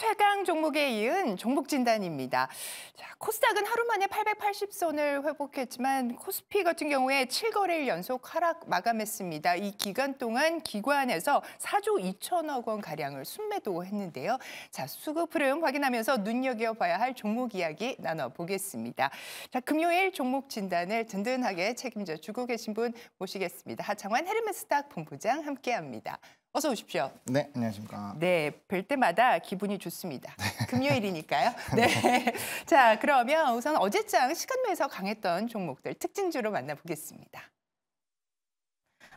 최강 종목에 이은 종목 진단입니다. 자, 코스닥은 하루 만에 880선을 회복했지만 코스피 같은 경우에 7거래일 연속 하락 마감했습니다. 이 기간 동안 기관에서 4조 2천억 원 가량을 순매도했는데요. 자, 수급 흐름 확인하면서 눈여겨봐야 할 종목 이야기 나눠보겠습니다. 자, 금요일 종목 진단을 든든하게 책임져 주고 계신 분 모시겠습니다. 하창환 헤르메스닥 본부장 함께합니다. 어서 오십시오. 네, 안녕하십니까. 네, 뵐 때마다 기분이 좋습니다. 네. 금요일이니까요. 네. 네. 자, 그러면 우선 어제장 시간매에서 강했던 종목들 특징주로 만나보겠습니다.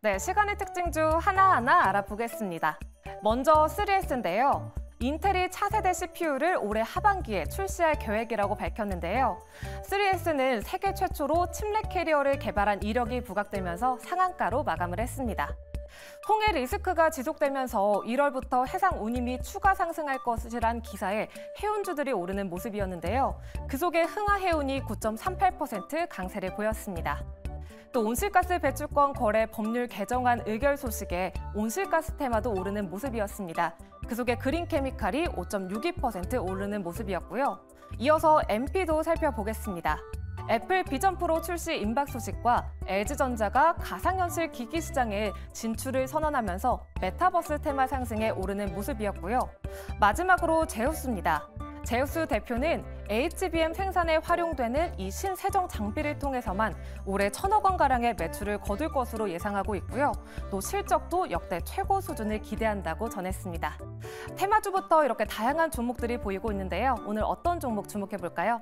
네, 시간의 특징주 하나하나 알아보겠습니다. 먼저 3S인데요. 인텔이 차세대 CPU를 올해 하반기에 출시할 계획이라고 밝혔는데요. 3S는 세계 최초로 침례 캐리어를 개발한 이력이 부각되면서 상한가로 마감을 했습니다. 홍해 리스크가 지속되면서 1월부터 해상 운임이 추가 상승할 것이란 기사에 해운주들이 오르는 모습이었는데요. 그 속에 흥하해운이 9.38% 강세를 보였습니다. 또 온실가스 배출권 거래 법률 개정안 의결 소식에 온실가스 테마도 오르는 모습이었습니다. 그 속에 그린케미칼이 5.62% 오르는 모습이었고요. 이어서 MP도 살펴보겠습니다. 애플 비전 프로 출시 임박 소식과 LG전자가 가상현실 기기 시장에 진출을 선언하면서 메타버스 테마 상승에 오르는 모습이었고요. 마지막으로 제우스입니다. 제우스 대표는 HBM 생산에 활용되는 이 신세정 장비를 통해서만 올해 천억 원가량의 매출을 거둘 것으로 예상하고 있고요. 또 실적도 역대 최고 수준을 기대한다고 전했습니다. 테마주부터 이렇게 다양한 종목들이 보이고 있는데요. 오늘 어떤 종목 주목해볼까요?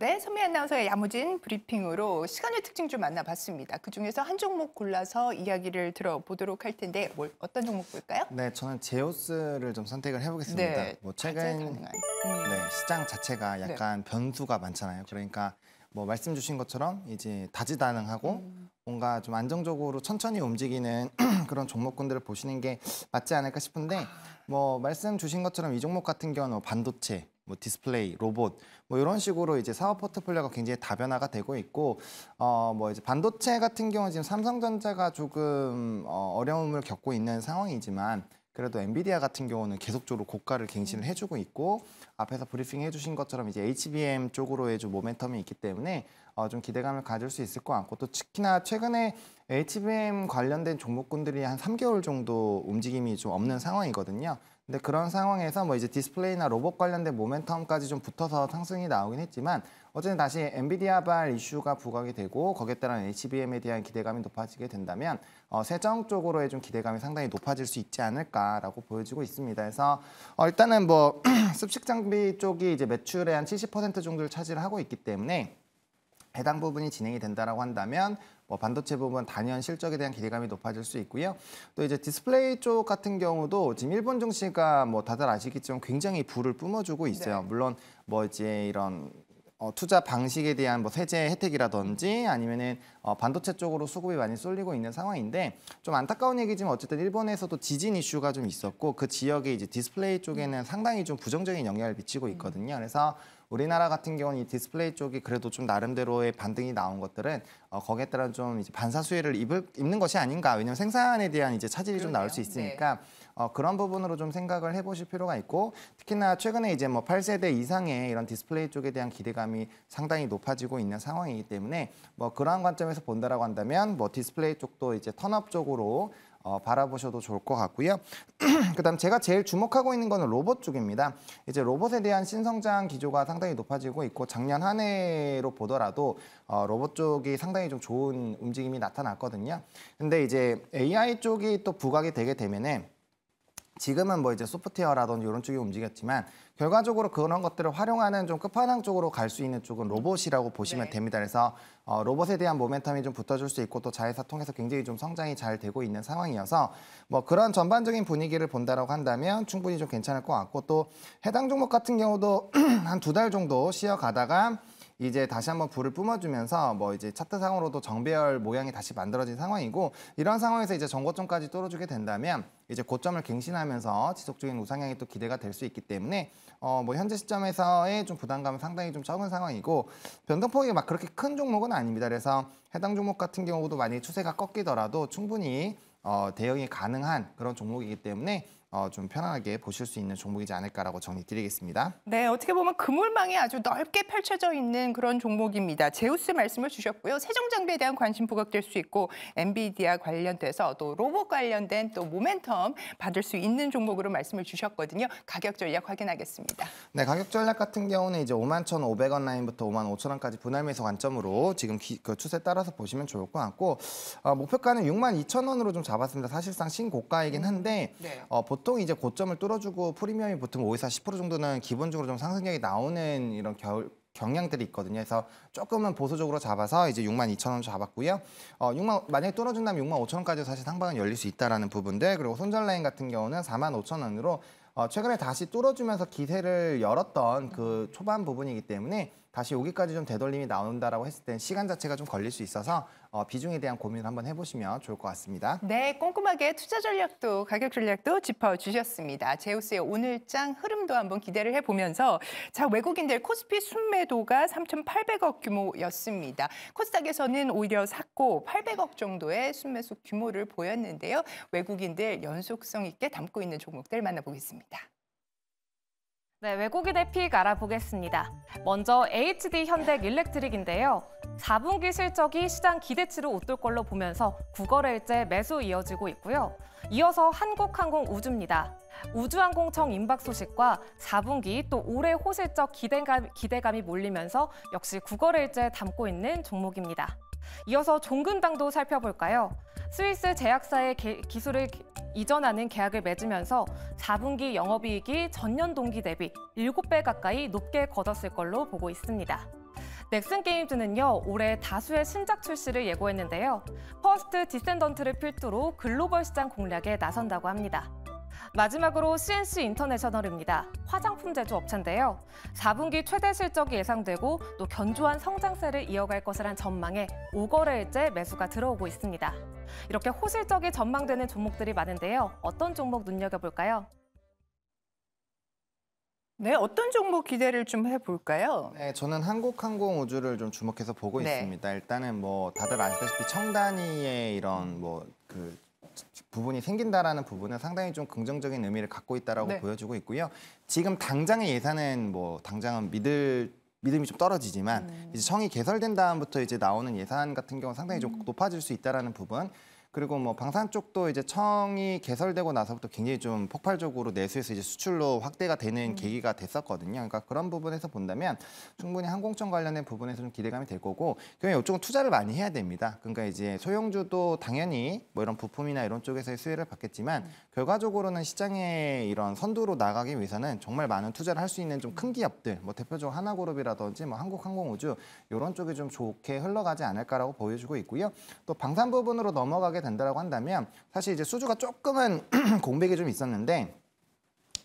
네, 선미 아나운서의 야무진 브리핑으로 시간의 특징 좀 만나봤습니다. 그중에서 한 종목 골라서 이야기를 들어보도록 할 텐데 뭘, 어떤 종목 볼까요? 네, 저는 제오스를 좀 선택을 해보겠습니다. 네, 뭐 최근 네, 음. 네, 시장 자체가 네. 약간 네. 변수가 많잖아요. 그러니까 뭐 말씀 주신 것처럼 이제 다지다능하고 음. 뭔가 좀 안정적으로 천천히 움직이는 그런 종목군들을 보시는 게 맞지 않을까 싶은데 아. 뭐 말씀 주신 것처럼 이 종목 같은 경우는 뭐 반도체 뭐 디스플레이, 로봇 뭐 이런 식으로 이제 사업 포트폴리오가 굉장히 다변화가 되고 있고 어뭐 이제 반도체 같은 경우 지금 삼성전자가 조금 어, 어려움을 겪고 있는 상황이지만 그래도 엔비디아 같은 경우는 계속적으로 고가를 갱신을 해주고 있고 앞에서 브리핑 해주신 것처럼 이제 HBM 쪽으로의 좀 모멘텀이 있기 때문에 어, 좀 기대감을 가질 수 있을 것 같고 또 특히나 최근에 HBM 관련된 종목군들이 한 3개월 정도 움직임이 좀 없는 상황이거든요. 근데 그런 상황에서 뭐 이제 디스플레이나 로봇 관련된 모멘텀까지 좀 붙어서 상승이 나오긴 했지만 어쨌든 다시 엔비디아발 이슈가 부각이 되고 거기에 따른 HBM에 대한 기대감이 높아지게 된다면 어, 세정 쪽으로의 좀 기대감이 상당히 높아질 수 있지 않을까라고 보여지고 있습니다. 그래서 어, 일단은 뭐 습식 장비 쪽이 이제 매출의 한 70% 정도를 차지를 하고 있기 때문에 해당 부분이 진행이 된다라고 한다면 뭐 반도체 부분 단연 실적에 대한 기대감이 높아질 수 있고요. 또 이제 디스플레이 쪽 같은 경우도 지금 일본 증시가 뭐 다들 아시겠지만 굉장히 불을 뿜어주고 있어요. 네. 물론 뭐 이제 이런 어, 투자 방식에 대한 뭐 세제 혜택이라든지 아니면은 어, 반도체 쪽으로 수급이 많이 쏠리고 있는 상황인데 좀 안타까운 얘기지만 어쨌든 일본에서도 지진 이슈가 좀 있었고 그 지역에 이제 디스플레이 쪽에는 상당히 좀 부정적인 영향을 미치고 있거든요. 그래서 우리나라 같은 경우는 이 디스플레이 쪽이 그래도 좀 나름대로의 반등이 나온 것들은 어, 거기에 따른 좀 이제 반사 수혜를 입을, 입는 것이 아닌가. 왜냐하면 생산에 대한 이제 차질이 그러네요. 좀 나올 수 네. 있으니까 네. 어, 그런 부분으로 좀 생각을 해보실 필요가 있고 특히나 최근에 이제 뭐 8세대 이상의 이런 디스플레이 쪽에 대한 기대감이 상당히 높아지고 있는 상황이기 때문에 뭐 그러한 관점에서 본다라고 한다면 뭐 디스플레이 쪽도 이제 턴업 쪽으로 어, 바라보셔도 좋을 것 같고요. 그다음 제가 제일 주목하고 있는 거는 로봇 쪽입니다. 이제 로봇에 대한 신성장 기조가 상당히 높아지고 있고 작년 한 해로 보더라도 어, 로봇 쪽이 상당히 좀 좋은 움직임이 나타났거든요. 근데 이제 AI 쪽이 또 부각이 되게 되면은 지금은 뭐 이제 소프트웨어라든지 이런 쪽이 움직였지만 결과적으로 그런 것들을 활용하는 좀 끝판왕 쪽으로 갈 수 있는 쪽은 로봇이라고 보시면 네. 됩니다. 그래서 어, 로봇에 대한 모멘텀이 좀 붙어줄 수 있고 또 자회사 통해서 굉장히 좀 성장이 잘 되고 있는 상황이어서 뭐 그런 전반적인 분위기를 본다라고 한다면 충분히 좀 괜찮을 것 같고 또 해당 종목 같은 경우도 한 두 달 정도 쉬어가다가 이제 다시 한번 불을 뿜어주면서 뭐 이제 차트상으로도 정배열 모양이 다시 만들어진 상황이고 이런 상황에서 이제 전고점까지 떨어지게 된다면 이제 고점을 갱신하면서 지속적인 우상향이 또 기대가 될 수 있기 때문에 어뭐 현재 시점에서의 좀 부담감은 상당히 좀 적은 상황이고 변동폭이 막 그렇게 큰 종목은 아닙니다. 그래서 해당 종목 같은 경우도 만약 추세가 꺾이더라도 충분히 어 대응이 가능한 그런 종목이기 때문에 어, 좀 편안하게 보실 수 있는 종목이지 않을까라고 정리드리겠습니다. 네, 어떻게 보면 그물망이 아주 넓게 펼쳐져 있는 그런 종목입니다. 제우스 말씀을 주셨고요. 세종장비에 대한 관심 부각될 수 있고 엔비디아 관련돼서 또 로봇 관련된 또 모멘텀 받을 수 있는 종목으로 말씀을 주셨거든요. 가격 전략 확인하겠습니다. 네, 가격 전략 같은 경우는 이제 51,500원 라인부터 55,000원까지 분할매수 관점으로 지금 기, 그 추세 따라서 보시면 좋을 것 같고 어, 목표가는 62,000원으로 좀 잡았습니다. 사실상 신고가이긴 음, 한데 네. 어, 보통 보통 이제 고점을 뚫어주고 프리미엄이 보통 5에서 10% 정도는 기본적으로 좀 상승력이 나오는 이런 겨울 경향들이 있거든요. 그래서 조금은 보수적으로 잡아서 이제 6만 2천 원 잡았고요. 어, 6만 만약에 떨어진다면 6만 5천 원까지 사실 상방은 열릴 수 있다라는 부분들 그리고 손절 라인 같은 경우는 4만 5천 원으로 어, 최근에 다시 뚫어주면서 기세를 열었던 그 초반 부분이기 때문에 다시 여기까지 좀 되돌림이 나온다라고 했을 땐 시간 자체가 좀 걸릴 수 있어서 어, 비중에 대한 고민을 한번 해보시면 좋을 것 같습니다. 네, 꼼꼼하게 투자 전략도 가격 전략도 짚어주셨습니다. 제우스의 오늘장 흐름도 한번 기대를 해보면서 자 외국인들 코스피 순매도가 3,800억 규모였습니다. 코스닥에서는 오히려 샀고 800억 정도의 순매수 규모를 보였는데요. 외국인들 연속성 있게 담고 있는 종목들 만나보겠습니다. 네, 외국인 의픽 알아보겠습니다. 먼저 HD 현대 일렉트릭인데요. 4분기 실적이 시장 기대치를 웃돌 걸로 보면서 9거래일째 매수 이어지고 있고요. 이어서 한국항공 우주입니다. 우주항공청 임박 소식과 4분기 또 올해 호실적 기대감, 기대감이 몰리면서 역시 9거래일째 담고 있는 종목입니다. 이어서 종근당도 살펴볼까요? 스위스 제약사의 게, 기술을 이전하는 계약을 맺으면서 4분기 영업이익이 전년 동기 대비 7배 가까이 높게 걷었을 걸로 보고 있습니다. 넥슨 게임즈는요 올해 다수의 신작 출시를 예고했는데요. 퍼스트 디센던트를 필두로 글로벌 시장 공략에 나선다고 합니다. 마지막으로 CNC 인터내셔널입니다. 화장품 제조 업체인데요. 4분기 최대 실적이 예상되고 또 견조한 성장세를 이어갈 것이란 전망에 5거래일째 매수가 들어오고 있습니다. 이렇게 호실적이 전망되는 종목들이 많은데요. 어떤 종목 눈여겨볼까요? 네, 어떤 종목 기대를 좀 해볼까요? 네, 저는 한국항공우주를 좀 주목해서 보고 네. 있습니다. 일단은 뭐 다들 아시다시피 청단이의 이런 뭐그 부분이 생긴다라는 부분은 상당히 좀 긍정적인 의미를 갖고 있다라고 네. 보여주고 있고요. 지금 당장의 예산은 뭐 당장은 믿을 믿음이 좀 떨어지지만 음. 이제 청이 개설된 다음부터 이제 나오는 예산 같은 경우 상당히 좀 음. 높아질 수 있다라는 부분 그리고 뭐 방산 쪽도 이제 청이 개설되고 나서부터 굉장히 좀 폭발적으로 내수에서 이제 수출로 확대가 되는 음. 계기가 됐었거든요. 그러니까 그런 부분에서 본다면 충분히 항공청 관련된 부분에서 좀 기대감이 될 거고 그냥 이쪽은 투자를 많이 해야 됩니다. 그러니까 이제 소형주도 당연히 뭐 이런 부품이나 이런 쪽에서의 수혜를 받겠지만 음. 결과적으로는 시장에 이런 선두로 나가기 위해서는 정말 많은 투자를 할 수 있는 좀큰 음. 기업들 뭐 대표적 하나그룹이라든지 뭐 한국항공우주 이런 쪽이 좀 좋게 흘러가지 않을까라고 보여주고 있고요. 또 방산 부분으로 넘어가게 하게 된다라고 한다면 사실 이제 수주가 조금은 공백이 좀 있었는데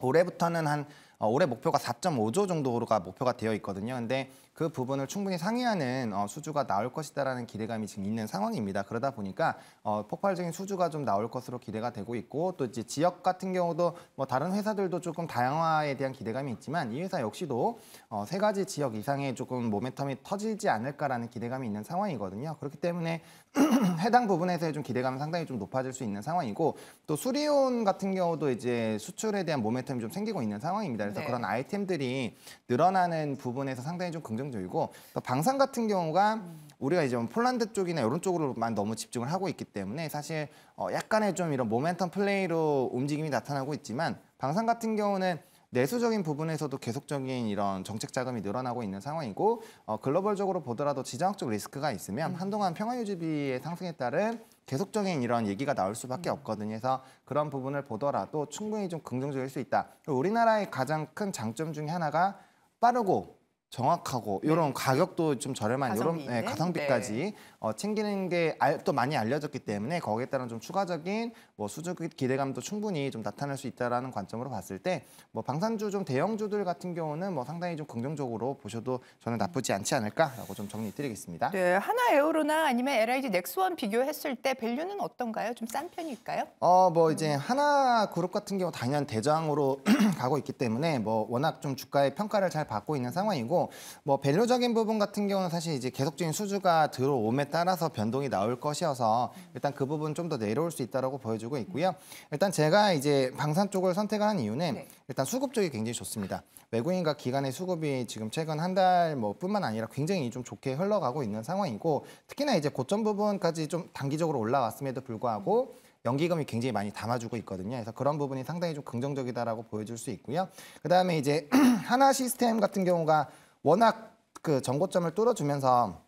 올해부터는 한 어, 올해 목표가 4.5조 정도로가 목표가 되어 있거든요. 근데 그 부분을 충분히 상의하는 어, 수주가 나올 것이다라는 기대감이 지금 있는 상황입니다. 그러다 보니까 어, 폭발적인 수주가 좀 나올 것으로 기대가 되고 있고 또 이제 지역 같은 경우도 뭐 다른 회사들도 조금 다양화에 대한 기대감이 있지만 이 회사 역시도 어, 세 가지 지역 이상의 조금 모멘텀이 터지지 않을까라는 기대감이 있는 상황이거든요. 그렇기 때문에 해당 부분에서의 좀 기대감은 상당히 좀 높아질 수 있는 상황이고 또 수리온 같은 경우도 이제 수출에 대한 모멘텀이 좀 생기고 있는 상황입니다. 그래서 네. 그런 아이템들이 늘어나는 부분에서 상당히 좀 긍정 긍정적이고 또 방산 같은 경우가 우리가 이제 뭐 폴란드 쪽이나 이런 쪽으로만 너무 집중을 하고 있기 때문에 사실 어 약간의 좀 이런 모멘텀 플레이로 움직임이 나타나고 있지만 방산 같은 경우는 내수적인 부분에서도 계속적인 이런 정책 자금이 늘어나고 있는 상황이고 어, 글로벌적으로 보더라도 지정학적 리스크가 있으면 음. 한동안 평화유지비의 상승에 따른 계속적인 이런 얘기가 나올 수밖에 음. 없거든요. 그래서 그런 부분을 보더라도 충분히 좀 긍정적일 수 있다. 우리나라의 가장 큰 장점 중에 하나가 빠르고 정확하고 이런 네. 가격도 좀 저렴한 이런 가성비 네, 있는? 가성비까지 네. 어, 챙기는 게 또 많이 알려졌기 때문에 거기에 따른 좀 추가적인 뭐 수주 기대감도 충분히 좀 나타날 수 있다라는 관점으로 봤을 때 뭐 방산주 좀 대형주들 같은 경우는 뭐 상당히 좀 긍정적으로 보셔도 저는 나쁘지 않지 않을까라고 좀 정리드리겠습니다. 네, 하나 에어로나 아니면 LIG 넥스원 비교했을 때 밸류는 어떤가요? 좀 싼 편일까요? 어, 뭐 이제 하나 그룹 같은 경우 당연 대장으로 가고 있기 때문에 뭐 워낙 좀 주가의 평가를 잘 받고 있는 상황이고 뭐 밸류적인 부분 같은 경우는 사실 이제 계속적인 수주가 들어옴에 따라서 변동이 나올 것이어서 일단 그 부분 좀 더 내려올 수 있다라고 보여주고 있고요. 일단 제가 이제 방산 쪽을 선택을 한 이유는 네. 일단 수급 쪽이 굉장히 좋습니다. 외국인과 기관의 수급이 지금 최근 한 달 뭐 뿐만 아니라 굉장히 좀 좋게 흘러가고 있는 상황이고 특히나 이제 고점 부분까지 좀 단기적으로 올라왔음에도 불구하고 연기금이 굉장히 많이 담아주고 있거든요. 그래서 그런 부분이 상당히 좀 긍정적이다라고 보여줄 수 있고요. 그다음에 이제 하나 시스템 같은 경우가 워낙 그 전고점을 뚫어주면서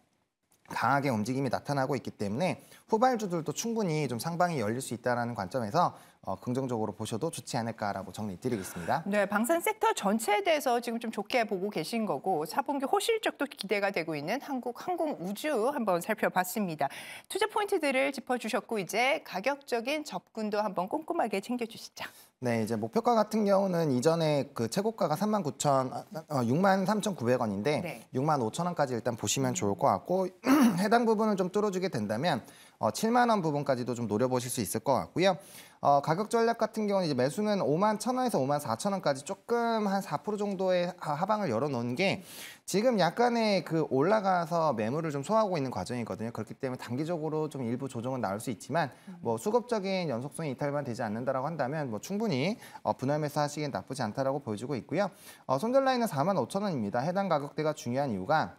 강하게 움직임이 나타나고 있기 때문에 후발주들도 충분히 좀 상방이 열릴 수 있다는 관점에서 어, 긍정적으로 보셔도 좋지 않을까라고 정리드리겠습니다. 네, 방산 섹터 전체에 대해서 지금 좀 좋게 보고 계신 거고 4분기 호실적도 기대가 되고 있는 한국 항공우주 한번 살펴봤습니다. 투자 포인트들을 짚어주셨고 이제 가격적인 접근도 한번 꼼꼼하게 챙겨주시죠. 네, 이제 목표가 같은 경우는 이전에 그 최고가가 3만 9천, 어, 6만 3,900원인데 네. 6만 5천 원까지 일단 보시면 좋을 것 같고 해당 부분을 좀 뚫어주게 된다면 어, 7만 원 부분까지도 좀 노려보실 수 있을 것 같고요. 어, 가격 전략 같은 경우는 이제 매수는 5만 1 0 0 0 원에서 5만 4 0 0 0 원까지 조금 한 4% 정도의 하방을 열어놓은 게 지금 약간의 그 올라가서 매물을 좀 소화하고 있는 과정이거든요. 그렇기 때문에 단기적으로 좀 일부 조정은 나올 수 있지만 뭐 수급적인 연속성이 이탈만 되지 않는다라고 한다면 뭐 충분히 어, 분할 매수하시기엔 나쁘지 않다라고 보여지고 있고요. 어, 손절 라인은 4만 5천 원입니다. 해당 가격대가 중요한 이유가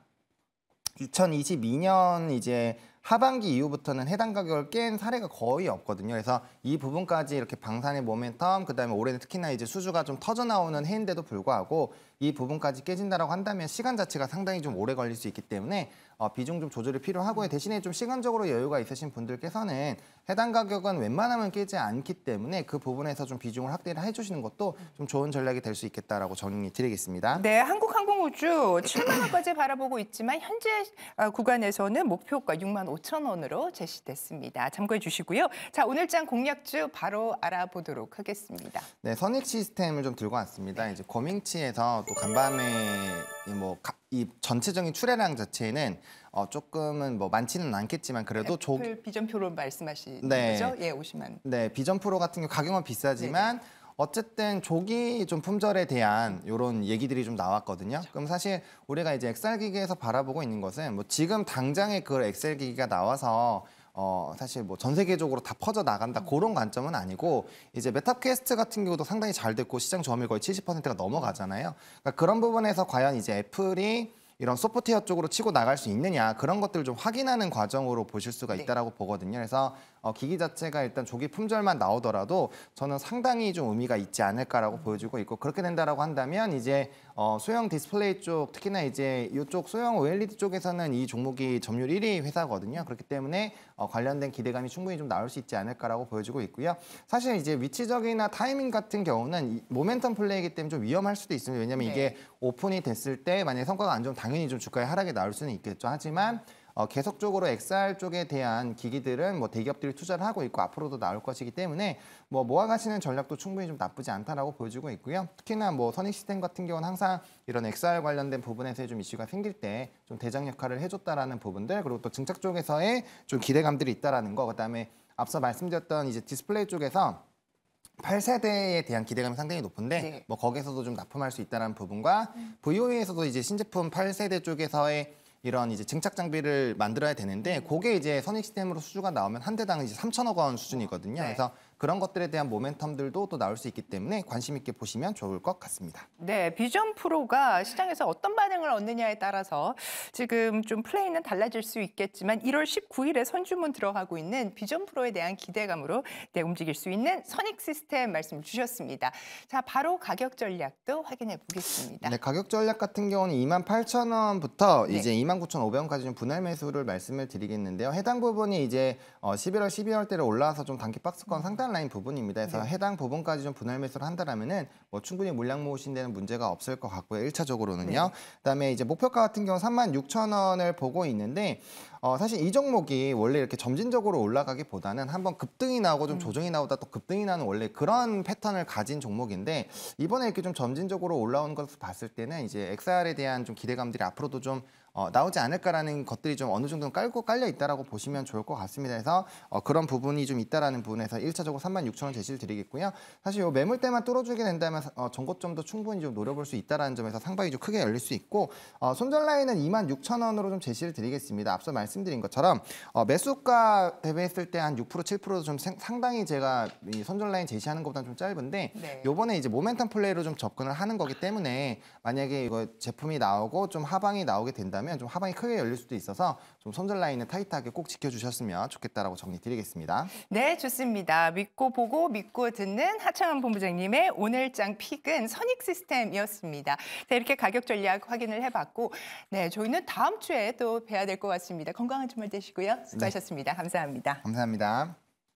2022년 이제 하반기 이후부터는 해당 가격을 깬 사례가 거의 없거든요. 그래서 이 부분까지 이렇게 방산의 모멘텀, 그다음에 올해는 특히나 이제 수주가 좀 터져 나오는 해인데도 불구하고 이 부분까지 깨진다라고 한다면 시간 자체가 상당히 좀 오래 걸릴 수 있기 때문에 어, 비중 좀 조절이 필요하고요. 음. 대신에 좀 시간적으로 여유가 있으신 분들께서는 해당 가격은 웬만하면 깨지 않기 때문에 그 부분에서 좀 비중을 확대를 해주시는 것도 좀 좋은 전략이 될 수 있겠다라고 정리 드리겠습니다. 네, 한국항공우주 7만 원까지 바라보고 있지만 현재 어, 구간에서는 목표가 6만 5천 5천 원으로 제시됐습니다. 참고해 주시고요. 자 오늘장 공략주 바로 알아보도록 하겠습니다. 네, 선익 시스템을 좀 들고 왔습니다. 네. 이제 고밍치에서 또 간밤에 뭐이 뭐 전체적인 출애량 자체는 어, 조금은 뭐 많지는 않겠지만 그래도 네, 조... 비전 표로 말씀하시는 네. 거죠? 예, 50만. 네, 비전 프로 같은 경우 가격은 비싸지만 네네. 어쨌든 조기 좀 품절에 대한 이런 얘기들이 좀 나왔거든요. 그럼 사실 우리가 이제 엑셀 기기에서 바라보고 있는 것은 뭐 지금 당장에 그 엑셀 기기가 나와서 어, 사실 뭐 전 세계적으로 다 퍼져 나간다 음. 그런 관점은 아니고 이제 메타퀘스트 같은 경우도 상당히 잘 됐고 시장 점유율 거의 70%가 넘어가잖아요. 그러니까 그런 부분에서 과연 이제 애플이 이런 소프트웨어 쪽으로 치고 나갈 수 있느냐 그런 것들을 좀 확인하는 과정으로 보실 수가 네. 있다라고 네. 보거든요. 그래서 어, 기기 자체가 일단 조기 품절만 나오더라도 저는 상당히 좀 의미가 있지 않을까라고 음. 보여주고 있고 그렇게 된다라고 한다면 이제 어, 소형 디스플레이 쪽 특히나 이제 이쪽 소형 OLED 쪽에서는 이 종목이 점유율 1위 회사거든요. 그렇기 때문에 어, 관련된 기대감이 충분히 좀 나올 수 있지 않을까라고 보여지고 있고요. 사실 이제 위치적이나 타이밍 같은 경우는 모멘텀 플레이이기 때문에 좀 위험할 수도 있습니다. 왜냐하면 네. 이게 오픈이 됐을 때 만약에 성과가 안 좋으면 당연히 좀주가에 하락이 나올 수는 있겠죠. 하지만 어, 계속적으로 XR 쪽에 대한 기기들은 뭐 대기업들이 투자를 하고 있고 앞으로도 나올 것이기 때문에 뭐 모아가시는 전략도 충분히 좀 나쁘지 않다라고 보여지고 있고요. 특히나 뭐 선익 시스템 같은 경우는 항상 이런 XR 관련된 부분에서의 좀 이슈가 생길 때 좀 대장 역할을 해줬다라는 부분들 그리고 또 증착 쪽에서의 좀 기대감들이 있다라는 거 그다음에 앞서 말씀드렸던 이제 디스플레이 쪽에서 8세대에 대한 기대감이 상당히 높은데 네. 뭐 거기에서도 좀 납품할 수 있다는 부분과 음. VOA에서도 이제 신제품 8세대 쪽에서의 이런 이제 증착 장비를 만들어야 되는데 그게 이제 선익 시스템으로 수주가 나오면 한 대당 이제 3천억 원 수준이거든요. 네. 그래서 그런 것들에 대한 모멘텀들도 또 나올 수 있기 때문에 관심 있게 보시면 좋을 것 같습니다. 네, 비전 프로가 시장에서 어떤 반응을 얻느냐에 따라서 지금 좀 플레이는 달라질 수 있겠지만 1월 19일에 선주문 들어가고 있는 비전 프로에 대한 기대감으로 네, 움직일 수 있는 선익 시스템 말씀 주셨습니다. 자, 바로 가격 전략도 확인해 보겠습니다. 네, 가격 전략 같은 경우는 28,000원부터 네. 이제 29,500원까지 좀 분할 매수를 말씀을 드리겠는데요. 해당 부분이 이제 11월, 12월 대로 올라와서 좀 단기 박스권 상당 해당 라인 부분입니다. 그래서 네. 해당 부분까지 좀 분할 매수를 한다라면은 뭐 충분히 물량 모으신 데는 문제가 없을 것 같고요. 1차적으로는요 네. 그다음에 이제 목표가 같은 경우 36,000원을 보고 있는데 어, 사실 이 종목이 원래 이렇게 점진적으로 올라가기보다는 한번 급등이 나오고 좀 음. 조정이 나오다 또 급등이 나는 원래 그런 패턴을 가진 종목인데 이번에 이렇게 좀 점진적으로 올라온 것을 봤을 때는 이제 XR에 대한 좀 기대감들이 앞으로도 좀 어, 나오지 않을까라는 것들이 좀 어느 정도 깔고 깔려 있다라고 보시면 좋을 것 같습니다. 그래서 어, 그런 부분이 좀 있다라는 부분에서 1차적으로 36,000원 제시를 드리겠고요. 사실 요 매물대만 뚫어주게 된다면 어, 전고점도 충분히 좀 노려볼 수 있다라는 점에서 상방이 좀 크게 열릴 수 있고 어, 손절 라인은 26,000원으로 좀 제시를 드리겠습니다. 앞서 말 말씀드린 것처럼 어, 매수가 대비했을 때 한 6% 7%도 좀 상당히 제가 이 선전 라인 제시하는 것보다 좀 짧은데 네. 요번에 이제 모멘텀 플레이로 좀 접근을 하는 거기 때문에 만약에 이거 제품이 나오고 좀 하방이 나오게 된다면 좀 하방이 크게 열릴 수도 있어서 좀 선전 라인을 타이트하게 꼭 지켜주셨으면 좋겠다라고 정리드리겠습니다. 네, 좋습니다. 믿고 보고 믿고 듣는 하창원 본부장님의 오늘장 픽은 선익 시스템이었습니다. 자, 이렇게 가격 전략 확인을 해봤고, 네, 저희는 다음 주에 또 뵈야 될 것 같습니다. 건강한 주말 되시고요. 수고하셨습니다. 네. 감사합니다. 감사합니다.